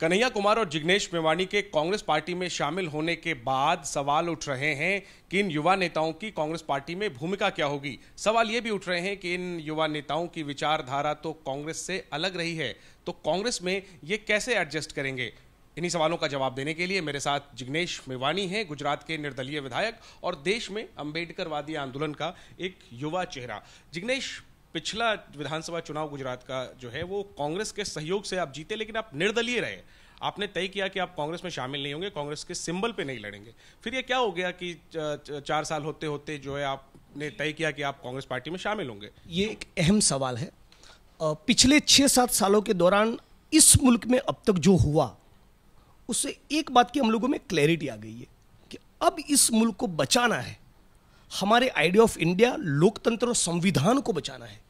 कन्हैया कुमार और जिग्नेश मेवाणी के कांग्रेस पार्टी में शामिल होने के बाद सवाल उठ रहे हैं कि इन युवा नेताओं की कांग्रेस पार्टी में भूमिका क्या होगी सवाल ये भी उठ रहे हैं कि इन युवा नेताओं की विचारधारा तो कांग्रेस से अलग रही है तो कांग्रेस में ये कैसे एडजस्ट करेंगे इन्हीं सवालों का जवाब देने के लिए मेरे साथ जिग्नेश मेवाणी हैं गुजरात के निर्दलीय विधायक और देश में अम्बेडकरवादी आंदोलन का एक युवा चेहरा जिग्नेश पिछला विधानसभा चुनाव गुजरात का जो है वो कांग्रेस के सहयोग से आप जीते लेकिन आप निर्दलीय रहे आपने तय किया कि आप कांग्रेस में शामिल नहीं होंगे कांग्रेस के सिंबल पे नहीं लड़ेंगे फिर ये क्या हो गया कि चार साल होते होते जो है आपने तय किया कि आप कांग्रेस पार्टी में शामिल होंगे ये एक अहम सवाल है पिछले छः सात सालों के दौरान इस मुल्क में अब तक जो हुआ उससे एक बात की हम लोगों में क्लैरिटी आ गई है कि अब इस मुल्क को बचाना है हमारे आइडिया ऑफ इंडिया लोकतंत्र और संविधान को बचाना है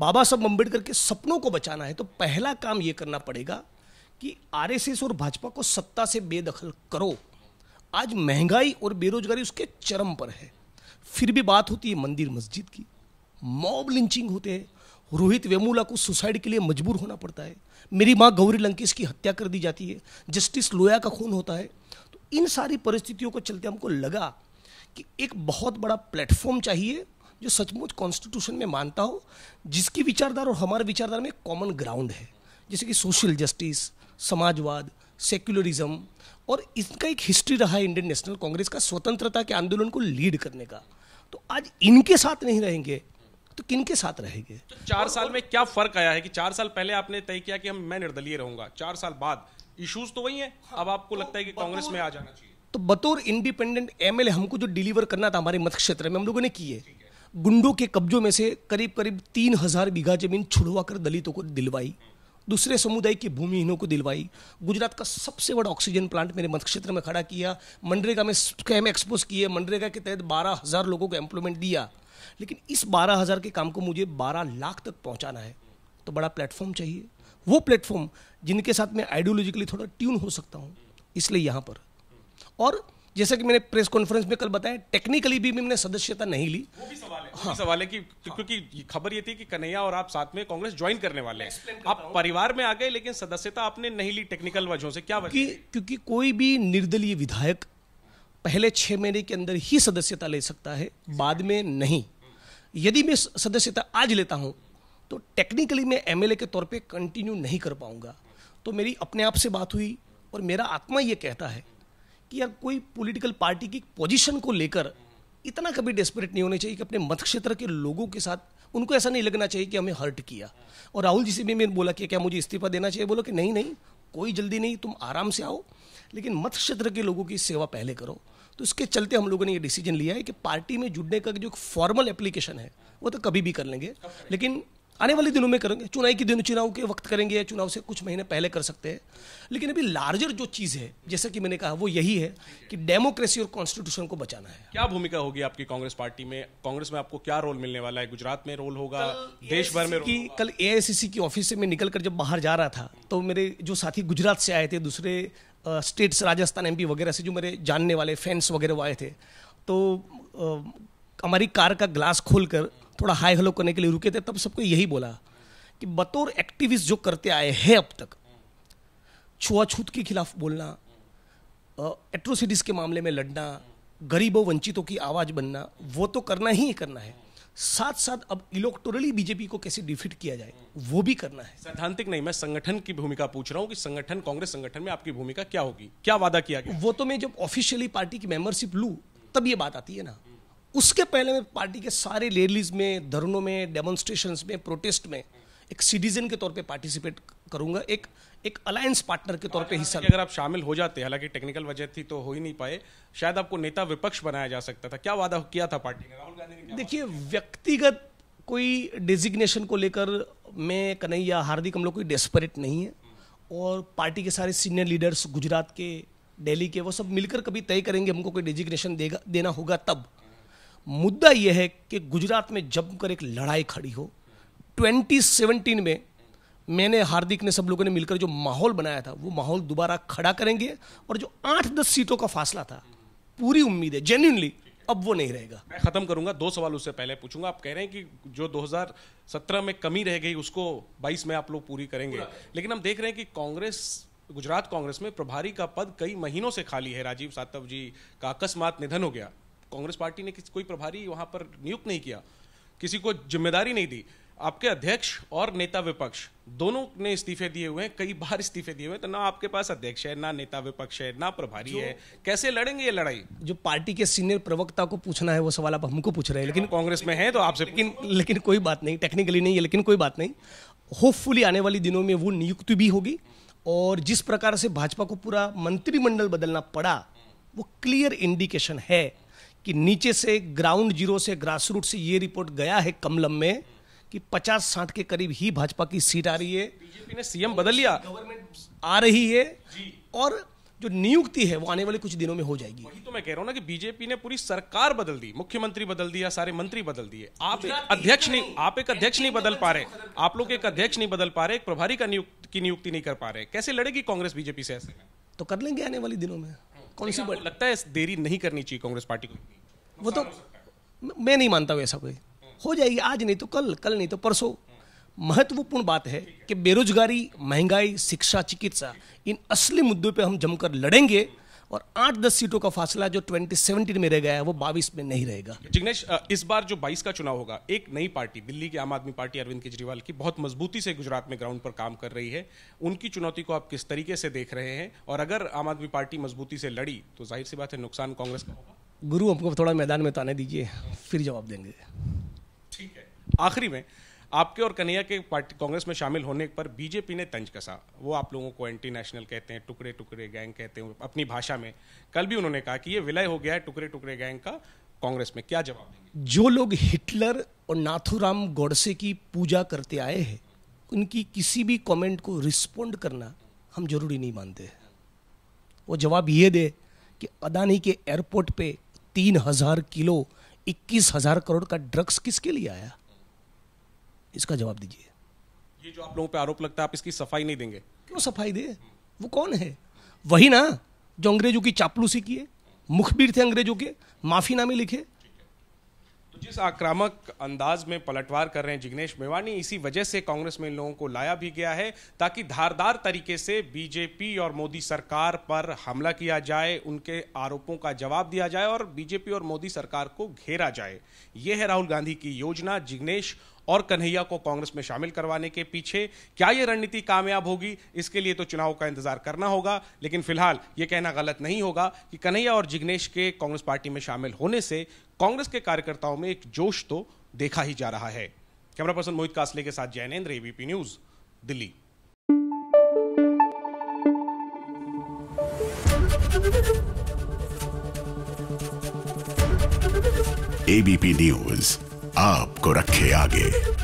बाबा साहब अम्बेडकर के सपनों को बचाना है तो पहला काम ये करना पड़ेगा कि आरएसएस और भाजपा को सत्ता से बेदखल करो आज महंगाई और बेरोजगारी उसके चरम पर है फिर भी बात होती है मंदिर मस्जिद की मॉब लिंचिंग होते हैं रोहित वेमूला को सुसाइड के लिए मजबूर होना पड़ता है मेरी माँ गौरी लंकेश की हत्या कर दी जाती है जस्टिस लोया का खून होता है तो इन सारी परिस्थितियों को चलते हमको लगा कि एक बहुत बड़ा प्लेटफॉर्म चाहिए जो सचमुच कॉन्स्टिट्यूशन में मानता हो जिसकी विचारधारा और हमारे विचारधारा में कॉमन ग्राउंड है जैसे कि सोशल जस्टिस समाजवाद सेक्युलरिज्म और इसका एक हिस्ट्री रहा है इंडियन नेशनल कांग्रेस का स्वतंत्रता के आंदोलन को लीड करने का तो आज इनके साथ नहीं रहेंगे तो किन के साथ रहेंगे तो चार और, साल में क्या फर्क आया है कि चार साल पहले आपने तय किया कि हम मैं निर्दलीय रहूंगा चार साल बाद इश्यूज तो वही है हाँ, अब आपको लगता है कि तो कांग्रेस में आ जाना चाहिए तो बतौर इंडिपेंडेंट एमएलए हमको जो डिलीवर करना था हमारे मत क्षेत्र में हम लोगों ने किए गुंडों के कब्जों में से करीब करीब तीन हजार बीघा जमीन छुड़वा कर दलितों को दिलवाई दूसरे समुदाय की भूमिहीनों को दिलवाई गुजरात का सबसे बड़ा ऑक्सीजन प्लांट मेरे मध्य क्षेत्र में खड़ा किया मनरेगा में स्कैम एक्सपोज किए मनरेगा के तहत बारह हज़ार लोगों को एम्प्लॉयमेंट दिया लेकिन इस बारह हज़ार के काम को मुझे बारह लाख तक पहुंचाना है तो बड़ा प्लेटफॉर्म चाहिए वो प्लेटफॉर्म जिनके साथ मैं आइडियोलॉजिकली थोड़ा ट्यून हो सकता हूँ इसलिए यहाँ पर और जैसा कि मैंने प्रेस कॉन्फ्रेंस में कल बताया टेक्निकली भी मैंने सदस्यता नहीं ली वो भी सवाल है हाँ। सवाल है कि क्योंकि खबर ये थी कि कन्हैया और आप साथ में कांग्रेस ज्वाइन करने वाले हैं आप परिवार में आ गए लेकिन सदस्यता आपने नहीं ली टेक्निकल वजहों से क्या क्योंकि, क्योंकि कोई भी निर्दलीय विधायक पहले छह महीने के अंदर ही सदस्यता ले सकता है बाद में नहीं यदि मैं सदस्यता आज लेता हूँ तो टेक्निकली मैं एमएलए के तौर पे कंटिन्यू नहीं कर पाऊंगा तो मेरी अपने आप से बात हुई और मेरा आत्मा ये कहता है कि यार कोई पॉलिटिकल पार्टी की पोजीशन को लेकर इतना कभी डेस्परेट नहीं होना चाहिए कि अपने मत क्षेत्र के लोगों के साथ उनको ऐसा नहीं लगना चाहिए कि हमें हर्ट किया और राहुल जी से भी मैंने बोला कि क्या मुझे इस्तीफा देना चाहिए बोला कि नहीं नहीं कोई जल्दी नहीं तुम आराम से आओ लेकिन मत क्षेत्र के लोगों की सेवा पहले करो तो इसके चलते हम लोगों ने ये डिसीजन लिया है कि पार्टी में जुड़ने का जो फॉर्मल एप्लीकेशन है वो तो कभी भी कर लेंगे लेकिन आने वाले दिनों में करेंगे चुनाव के दिन चुनाव के वक्त करेंगे या चुनाव से कुछ महीने पहले कर सकते हैं लेकिन अभी लार्जर जो चीज़ है जैसा कि मैंने कहा वो यही है कि डेमोक्रेसी और कॉन्स्टिट्यूशन को बचाना है क्या भूमिका होगी आपकी कांग्रेस पार्टी में कांग्रेस में आपको क्या रोल मिलने वाला है गुजरात में रोल होगा देश भर में कि कल ए की ऑफिस से मैं निकल कर जब बाहर जा रहा था तो मेरे जो साथी गुजरात से आए थे दूसरे स्टेट्स राजस्थान एम वगैरह से जो मेरे जानने वाले फैंस वगैरह आए थे तो हमारी कार का ग्लास खोलकर थोड़ा हाई हलो करने के लिए रुके थे तब सबको यही बोला कि बतौर एक्टिविस्ट जो करते आए हैं अब तक छुआछूत के खिलाफ बोलना एट्रोसिटीज़ के मामले में लड़ना गरीबों वंचितों की आवाज़ बनना वो तो करना ही करना है साथ साथ अब इलेक्टोरली बीजेपी को कैसे डिफीट किया जाए वो भी करना है सैद्धांतिक नहीं मैं संगठन की भूमिका पूछ रहा हूँ कि संगठन कांग्रेस संगठन में आपकी भूमिका क्या होगी क्या वादा किया गया वो तो मैं जब ऑफिशियली पार्टी की मेंबरशिप लू तब ये बात आती है ना उसके पहले मैं पार्टी के सारे रैलीज में धरनों में डेमोन्स्ट्रेशन में प्रोटेस्ट में एक सिटीजन के तौर पे पार्टिसिपेट करूंगा एक एक अलायंस पार्टनर के तौर पे हिस्सा अगर आप शामिल हो जाते हालांकि टेक्निकल वजह थी तो हो ही नहीं पाए शायद आपको नेता विपक्ष बनाया जा सकता था क्या वादा किया था पार्टी का राहुल गांधी ने देखिए व्यक्तिगत कोई डेजिग्नेशन को लेकर मैं कन्हैया हार्दिक हम लोग कोई डेस्परेट नहीं है और पार्टी के सारे सीनियर लीडर्स गुजरात के दिल्ली के वो सब मिलकर कभी तय करेंगे हमको कोई डेजिग्नेशन देगा देना होगा तब मुद्दा यह है कि गुजरात में जमकर एक लड़ाई खड़ी हो 2017 में मैंने हार्दिक ने सब लोगों ने मिलकर जो माहौल बनाया था वो माहौल दोबारा खड़ा करेंगे और जो आठ दस सीटों का फासला था पूरी उम्मीद है जेन्यूनली अब वो नहीं रहेगा मैं खत्म करूंगा दो सवाल उससे पहले पूछूंगा आप कह रहे हैं कि जो 2017 में कमी रह गई उसको 22 में आप लोग पूरी करेंगे लेकिन हम देख रहे हैं कि कांग्रेस गुजरात कांग्रेस में प्रभारी का पद कई महीनों से खाली है राजीव सातव जी का अकस्मात निधन हो गया कांग्रेस पार्टी ने किसी कोई प्रभारी वहां पर नियुक्त नहीं किया किसी को जिम्मेदारी नहीं दी आपके अध्यक्ष और नेता विपक्ष दोनों ने इस्तीफे दिए हुए हैं कई बार इस्तीफे दिए हुए तो ना आपके पास अध्यक्ष है ना नेता विपक्ष है ना प्रभारी है कैसे लड़ेंगे ये लड़ाई जो पार्टी के सीनियर प्रवक्ता को पूछना है वो सवाल आप हमको पूछ रहे हैं लेकिन कांग्रेस में है तो आपसे लेकिन लेकिन कोई बात नहीं टेक्निकली नहीं है लेकिन कोई बात नहीं होपफुली आने वाले दिनों में वो नियुक्ति भी होगी और जिस प्रकार से भाजपा को पूरा मंत्रिमंडल बदलना पड़ा वो क्लियर इंडिकेशन है कि नीचे से ग्राउंड जीरो से ग्रास रूट से ये रिपोर्ट गया है कमलम में कि 50 साठ के करीब ही भाजपा की सीट आ रही है बीजेपी ने सीएम बदल लिया गवर्नमेंट आ रही है और जो नियुक्ति है वो आने वाले कुछ दिनों में हो जाएगी वही तो मैं कह रहा हूँ ना कि बीजेपी ने पूरी सरकार बदल दी मुख्यमंत्री बदल दिया सारे मंत्री बदल दिए आप एक अध्यक्ष नहीं आप एक अध्यक्ष नहीं बदल पा रहे आप लोग एक अध्यक्ष नहीं बदल पा रहे एक प्रभारी का नियुक्ति की नियुक्ति नहीं कर पा रहे कैसे लड़ेगी कांग्रेस बीजेपी से ऐसे तो कर लेंगे आने वाले दिनों में कौन सी बड़ी लगता है देरी नहीं करनी चाहिए कांग्रेस पार्टी को वो तो मैं नहीं मानता हूँ ऐसा कोई हो जाएगी आज नहीं तो कल कल नहीं तो परसों महत्वपूर्ण बात है कि बेरोजगारी महंगाई शिक्षा चिकित्सा इन असली मुद्दों पे हम जमकर लड़ेंगे और आठ दस सीटों का फासला जो 2017 में रह गया है वो बाईस में नहीं रहेगा जिग्नेश इस बार जो बाईस का चुनाव होगा एक नई पार्टी दिल्ली की आम आदमी पार्टी अरविंद केजरीवाल की बहुत मजबूती से गुजरात में ग्राउंड पर काम कर रही है उनकी चुनौती को आप किस तरीके से देख रहे हैं और अगर आम आदमी पार्टी मजबूती से लड़ी तो जाहिर सी बात है नुकसान कांग्रेस का होगा गुरु हमको थोड़ा मैदान में ताने दीजिए फिर जवाब देंगे ठीक है आखिरी में आपके और कन्हैया के पार्टी कांग्रेस में शामिल होने पर बीजेपी ने तंज कसा वो आप लोगों को एंटी नेशनल कहते हैं टुकड़े टुकड़े गैंग कहते हैं अपनी भाषा में कल भी उन्होंने कहा कि ये विलय हो गया है टुकड़े टुकड़े गैंग का कांग्रेस में क्या जवाब जो लोग हिटलर और नाथुराम गोडसे की पूजा करते आए हैं उनकी किसी भी कमेंट को रिस्पोंड करना हम जरूरी नहीं मानते वो जवाब ये दे कि अदानी के एयरपोर्ट पे तीन हजार किलो इक्कीस हजार करोड़ का ड्रग्स किसके लिए आया इसका जवाब दीजिए ये जो आप लोगों पे आरोप लगता है आप इसकी सफाई नहीं देंगे क्यों सफाई दे वो कौन है वही ना जो अंग्रेजों की चापलूसी किए मुखबिर थे अंग्रेजों के माफीनामे लिखे तो जिस आक्रामक अंदाज में पलटवार कर रहे हैं जिग्नेश मेवानी इसी वजह से कांग्रेस में इन लोगों को लाया भी गया है ताकि धारदार तरीके से बीजेपी और मोदी सरकार पर हमला किया जाए उनके आरोपों का जवाब दिया जाए और बीजेपी और मोदी सरकार को घेरा जाए यह है राहुल गांधी की योजना जिग्नेश और कन्हैया को कांग्रेस में शामिल करवाने के पीछे क्या ये रणनीति कामयाब होगी इसके लिए तो चुनाव का इंतजार करना होगा लेकिन फिलहाल ये कहना गलत नहीं होगा कि कन्हैया और जिग्नेश के कांग्रेस पार्टी में शामिल होने से कांग्रेस के कार्यकर्ताओं में एक जोश तो देखा ही जा रहा है कैमरा पर्सन मोहित कासले के साथ Jainendra ABP news Delhi ABP news आपको रखे आगे